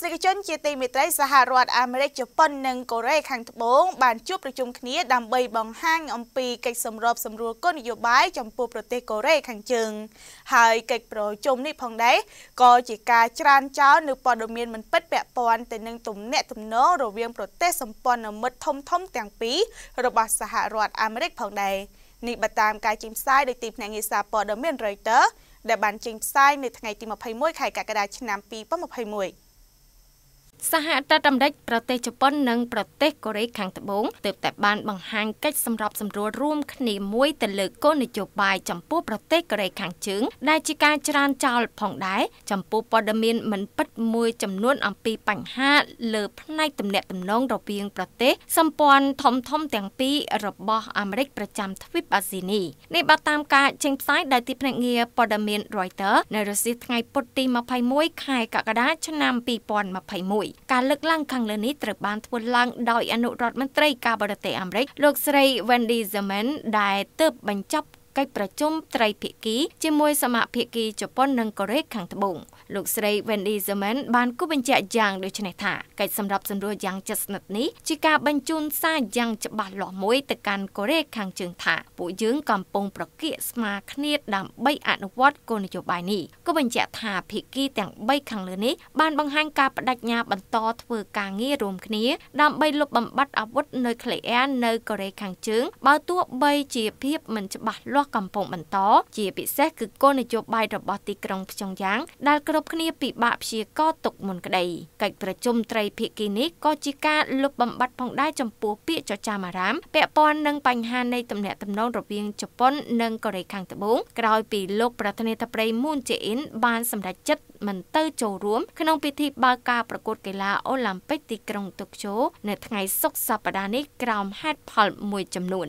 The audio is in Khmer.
ស្សនិកជនជាទីមេត្រីសហរដ្ឋអាមេរិកជប៉ុននិងកូរ៉េខាងត្បូងបានជួបប្រជុំគ្នាដើម្បីបង្ហាញអំពីកិច្ចសម្របសម្រួលគោលនយោបាយចំពោះប្រទេសកូរ៉េខាងជើងហើយកិច្ចប្រជុំនេះផងដែរក៏ជាការច្រានចោលនៅព័ត៌មានមិនពិតពាក់ព័ន្ធទៅនឹងទំនាក់ទំនងរវាងប្រទេសសម្ព័ន្ធមិត្តធំធំទាំងពីររបស់សហរដ្ឋអាមេរិកផងដែរនេះបើតាមការចេញផ្សាយដោយទីភ្នាក់ងារសារព័ត៌មាន Reuters ដែលបានចេញផ្សាយនៅថ្ងៃទី21ខែកក្កដាឆ្នាំ2021សហរដ្ឋអាមេរិកប្រទេសជប៉ុននិងប្រទេសកូរ៉េខាងត្បូងទើបតែបានបង្ហាញកិច្ចសម្របសម្រួលរួមគ្នាមួយទៅលើគោលនយោបាយចំពោះប្រទេសកូរ៉េខាងជើងដែលជាការច្រានចោលផងដែរចំពោះព័ត៌មានមិនពិតមួយចំនួនអំពីបញ្ហាលើផ្នែកទំនាក់ទំនងរវាងប្រទេសសម្ព័ន្ធធំធំទាំងពីររបស់អាមេរិកប្រចាំទ្វីបអាស៊ីនេះនេះបើតាមការចេញផ្សាយដោយទីភ្នាក់ងារព័ត៌មាន Reuters នៅរសៀលថ្ងៃពុធទី21ខែកក្កដាឆ្នាំ2021ការលើកឡើងខាងលើនេះត្រូវបានធ្វើឡើងដោយអនុរដ្ឋមន្ត្រីការបរទេសអាមេរិកលោកស្រី Wendy Sherman ដែលទើបបញ្ចប់កិច្ចប្រជុំត្រីភាគីជាមួយសមាភាគីជប៉ុននិងកូរ៉េខាងត្បូងលោកស្រី Wendy Zeman បានគូបញ្ជាក់យ៉ាងដូចនេះថាកិច្ចសម្រាប់សម្រួលយ៉ាងជិតស្និទ្ធនេះជាការបញ្ជូនសារយ៉ាងច្បាស់លាស់មួយទៅកាន់កូរ៉េខាងជើងថាពួកយើងកំពុងប្រកៀកស្មារគ្នាដើម្បីអនុវត្តគោលនយោបាយនេះក៏បញ្ជាក់ថាភាគីទាំង3ខាងលើនេះបានបង្ហាញការបដិញ្ញាបន្តធ្វើការងាររួមគ្នា ដើម្បីលុបបំបាត់អាវុធនុយក្លេអ៊ែរនៅកូរ៉េខាងជើងបើទោះបីជាភាពមិនច្បាស់លាស់របស់កំពង់បន្តជាពិសេសគឺគោលនយោបាយរបស់ទីក្រុងភ្យុងយ៉ាងដែលគ្រប់គ្នាពិបាកព្យាករទុកមុនក្តីកិច្ចប្រជុំត្រីភាគីនេះក៏ជាការលុបបំបាត់ផងដែរចំពោះពាក្យចចាមអារ៉ាមពាក់ព័ន្ធនឹងបញ្ហានៃទំនាក់ទំនងរវាងជប៉ុននិងកូរ៉េខាងត្បូងក្រោយពីលោកប្រធានាធិបតីមូនជេអ៊ីនបានសម្រេចចិត្តមិនទៅចូលរួមក្នុងពិធីបើកការប្រកួតកីឡាអូឡ림픽ទីក្រុងតូក្យូនៅថ្ងៃសុក្រសប្តាហ៍នេះក្រោមហេតុផលមួយចំនួន